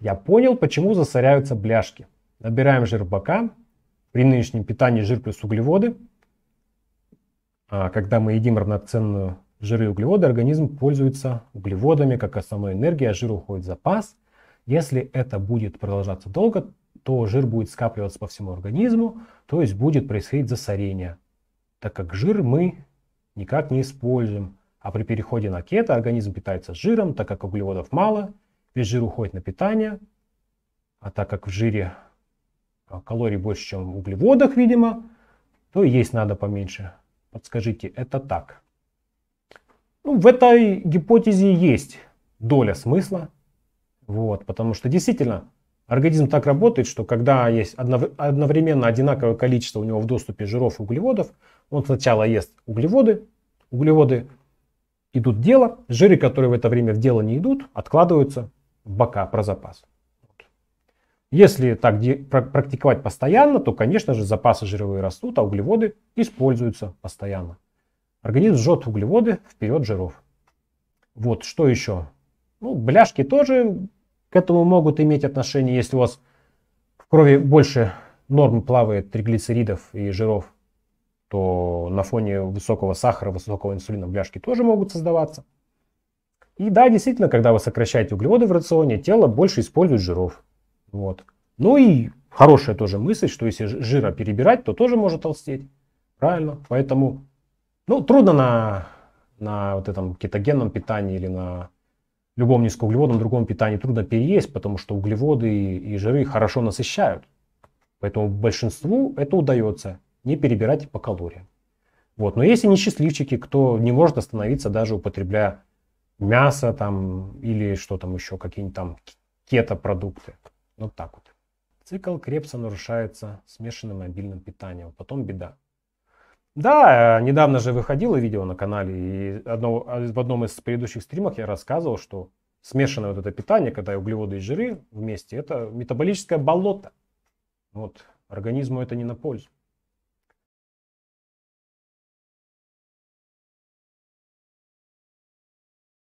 Я понял, почему засоряются бляшки. Набираем жир бока. При нынешнем питании жир плюс углеводы. А когда мы едим равноценную жиры и углеводы, организм пользуется углеводами как основной энергией, а жир уходит в запас. Если это будет продолжаться долго, то жир будет скапливаться по всему организму, то есть будет происходить засорение, так как жир мы никак не используем. А при переходе на кето организм питается жиром, так как углеводов мало – Весь жир уходит на питание, а так как в жире а, калорий больше, чем в углеводах, видимо, то есть надо поменьше. Подскажите, это так? Ну, в этой гипотезе есть доля смысла, вот, потому что действительно организм так работает, что когда есть одновременно одинаковое количество у него в доступе жиров и углеводов, он сначала ест углеводы, углеводы идут в дело, жиры, которые в это время в дело не идут, откладываются, бока про запас. Если так практиковать постоянно, то, конечно же, запасы жировые растут, а углеводы используются постоянно. Организм жжет углеводы вперед жиров. Вот, что еще? Ну, бляшки тоже к этому могут иметь отношение, если у вас в крови больше норм плавает триглицеридов и жиров, то на фоне высокого сахара, высокого инсулина бляшки тоже могут создаваться. И да, действительно, когда вы сокращаете углеводы в рационе, тело больше использует жиров. Вот. Ну и хорошая тоже мысль, что если жира перебирать, то тоже может толстеть. Правильно? Поэтому, ну, трудно на, на вот этом кетогенном питании или на любом низкоуглеводном другом питании трудно переесть, потому что углеводы и, и жиры хорошо насыщают. Поэтому большинству это удается, не перебирать по калориям. Вот. Но если не счастливчики, кто не может остановиться, даже употребляя мясо там или что там еще, какие-нибудь там кето-продукты. Вот так вот. Цикл Крепса нарушается смешанным мобильным питанием. Потом беда. Да, э, недавно же выходило видео на канале, и одно, э, в одном из предыдущих стримов я рассказывал, что смешанное вот это питание, когда и углеводы и жиры вместе, это метаболическое болото. Вот, организму это не на пользу.